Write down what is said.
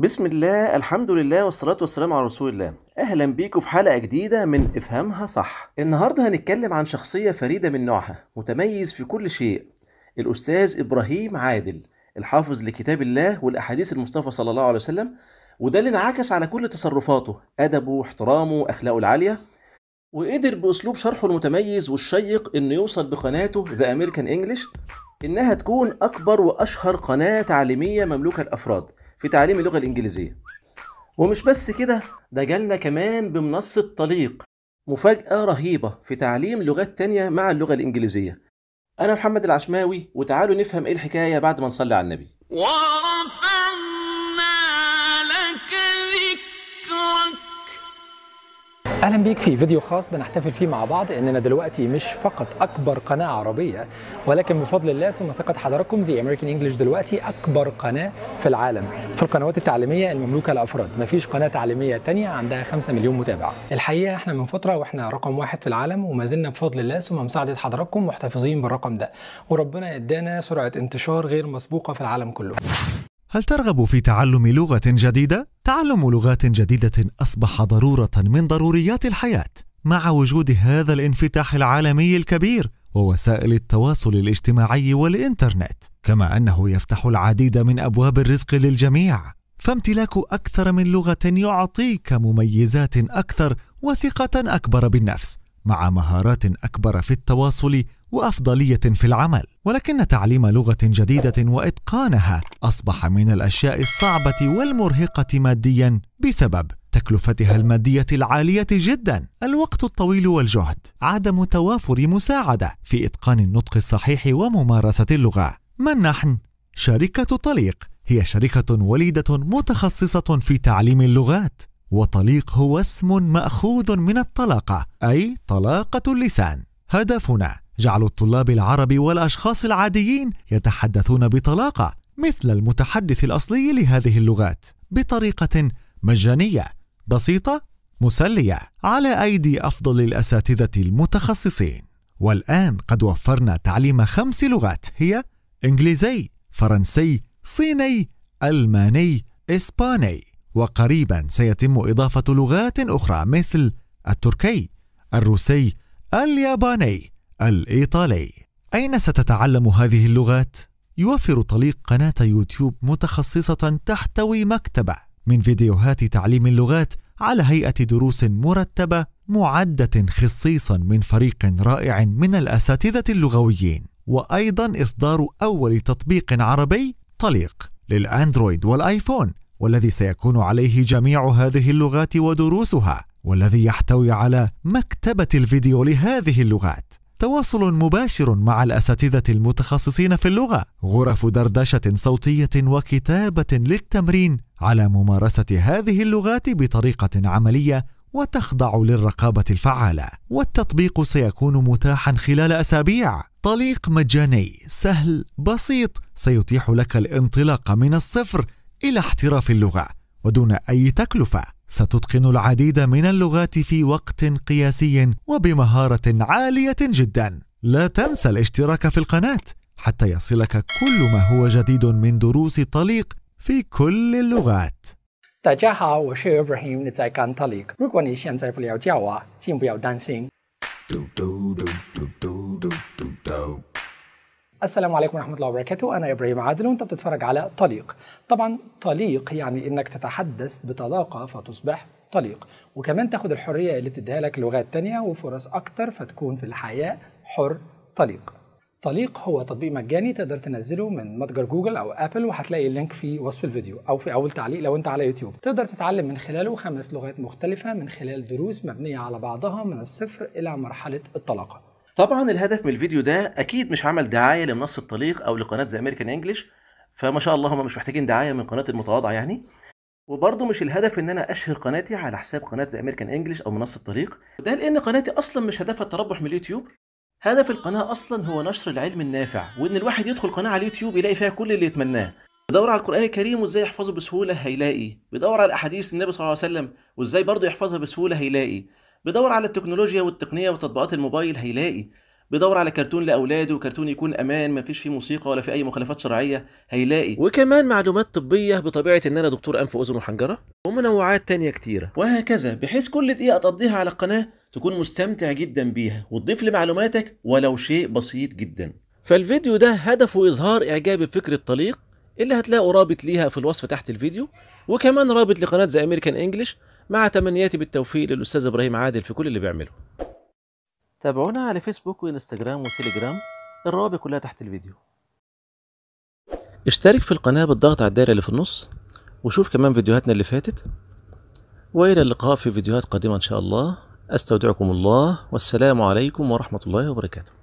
بسم الله الحمد لله والصلاة والسلام على رسول الله أهلا بيكم في حلقة جديدة من افهمها صح النهاردة هنتكلم عن شخصية فريدة من نوعها متميز في كل شيء الأستاذ إبراهيم عادل الحافظ لكتاب الله والأحاديث المصطفى صلى الله عليه وسلم وده اللي انعكس على كل تصرفاته أدبه احترامه أخلاقه العالية وقدر بأسلوب شرحه المتميز والشيق إنه يوصل بقناته ذا أمريكان إنجلش إنها تكون أكبر وأشهر قناة تعليمية مملوكة الأفراد في تعليم اللغة الإنجليزية ومش بس كده ده جالنا كمان بمنصة طليق مفاجأة رهيبة في تعليم لغات تانية مع اللغة الإنجليزية أنا محمد العشماوي وتعالوا نفهم إيه الحكاية بعد ما نصلي على النبي ورفعنا اهلا بيك في فيديو خاص بنحتفل فيه مع بعض اننا دلوقتي مش فقط اكبر قناه عربيه ولكن بفضل الله ثم ثقه حضراتكم زي امريكان انجلش دلوقتي اكبر قناه في العالم في القنوات التعليميه المملوكه لافراد مفيش قناه تعليميه تانية عندها 5 مليون متابع الحقيقه احنا من فتره واحنا رقم واحد في العالم وما زلنا بفضل الله ثم مساعده حضراتكم محتفظين بالرقم ده وربنا ادانا سرعه انتشار غير مسبوقه في العالم كله هل ترغب في تعلم لغه جديده تعلم لغات جديدة أصبح ضرورة من ضروريات الحياة مع وجود هذا الانفتاح العالمي الكبير ووسائل التواصل الاجتماعي والإنترنت، كما أنه يفتح العديد من أبواب الرزق للجميع، فامتلاك أكثر من لغة يعطيك مميزات أكثر وثقة أكبر بالنفس، مع مهارات اكبر في التواصل وافضليه في العمل ولكن تعليم لغه جديده واتقانها اصبح من الاشياء الصعبه والمرهقه ماديا بسبب تكلفتها الماديه العاليه جدا الوقت الطويل والجهد عدم توافر مساعده في اتقان النطق الصحيح وممارسه اللغه من نحن شركه طليق هي شركه وليده متخصصه في تعليم اللغات وطليق هو اسم ماخوذ من الطلاقه اي طلاقه اللسان هدفنا جعل الطلاب العرب والاشخاص العاديين يتحدثون بطلاقه مثل المتحدث الاصلي لهذه اللغات بطريقه مجانيه بسيطه مسليه على ايدي افضل الاساتذه المتخصصين والان قد وفرنا تعليم خمس لغات هي انجليزي فرنسي صيني الماني اسباني وقريبا سيتم إضافة لغات أخرى مثل التركي، الروسي، الياباني، الإيطالي. أين ستتعلم هذه اللغات؟ يوفر طليق قناة يوتيوب متخصصة تحتوي مكتبة من فيديوهات تعليم اللغات على هيئة دروس مرتبة معدة خصيصا من فريق رائع من الأساتذة اللغويين، وأيضا إصدار أول تطبيق عربي طليق للأندرويد والآيفون والذي سيكون عليه جميع هذه اللغات ودروسها والذي يحتوي على مكتبة الفيديو لهذه اللغات تواصل مباشر مع الأساتذة المتخصصين في اللغة غرف دردشة صوتية وكتابة للتمرين على ممارسة هذه اللغات بطريقة عملية وتخضع للرقابة الفعالة والتطبيق سيكون متاحا خلال أسابيع طليق مجاني سهل بسيط سيتيح لك الانطلاق من الصفر إلى احتراف اللغة ودون أي تكلفة ستتقن العديد من اللغات في وقت قياسي وبمهارة عالية جدا لا تنسى الاشتراك في القناة حتى يصلك كل ما هو جديد من دروس طليق في كل اللغات 大家好，我是 السلام عليكم ورحمة الله وبركاته أنا إبراهيم عادل وأنت بتتفرج على طليق طبعا طليق يعني إنك تتحدث بطلاقة فتصبح طليق وكمان تاخد الحرية اللي بتديها لك لغات تانية وفرص أكتر فتكون في الحياة حر طليق طليق هو تطبيق مجاني تقدر تنزله من متجر جوجل او ابل وهتلاقي اللينك في وصف الفيديو او في اول تعليق لو انت على يوتيوب تقدر تتعلم من خلاله خمس لغات مختلفه من خلال دروس مبنيه على بعضها من الصفر الى مرحله الطلاقه طبعا الهدف من الفيديو ده اكيد مش عمل دعايه لمنصه الطليق او لقناه زي امريكان انجلش فما شاء الله هم مش محتاجين دعايه من قناه المتواضعه يعني وبرضه مش الهدف ان انا اشهر قناتي على حساب قناه زي امريكان انجلش او منصه الطريق ده لان قناتي اصلا مش هدفها التربح من اليوتيوب هدف القناه اصلا هو نشر العلم النافع وان الواحد يدخل قناه على اليوتيوب يلاقي فيها كل اللي يتمناه بدور على القران الكريم وازاي يحفظه بسهوله هيلاقي بدور على احاديث النبي صلى الله عليه وسلم وازاي برضه يحفظها بسهوله هيلاقي بيدور على التكنولوجيا والتقنية وتطبيقات الموبايل هيلاقي بيدور على كرتون لاولاده كرتون يكون امان مفيش فيه موسيقى ولا في اي مخالفات شرعيه هيلاقي وكمان معلومات طبيه بطبيعه ان انا دكتور انف واذن وحنجره ومنوعات تانية كتيره وهكذا بحيث كل دقيقه تقضيها على القناه تكون مستمتع جدا بيها وتضيف لمعلوماتك ولو شيء بسيط جدا فالفيديو ده هدفه إظهار إعجابي بفكرة طليق اللي هتلاقوا رابط ليها في الوصف تحت الفيديو وكمان رابط لقناة زي امريكان انجلش مع تمنياتي بالتوفيق للأستاذ إبراهيم عادل في كل اللي بيعمله تابعونا على فيسبوك وإنستجرام وتليجرام الروابط كلها تحت الفيديو اشترك في القناة بالضغط على الدائرة اللي في النص وشوف كمان فيديوهاتنا اللي فاتت وإلى اللقاء في فيديوهات قادمة إن شاء الله أستودعكم الله والسلام عليكم ورحمة الله وبركاته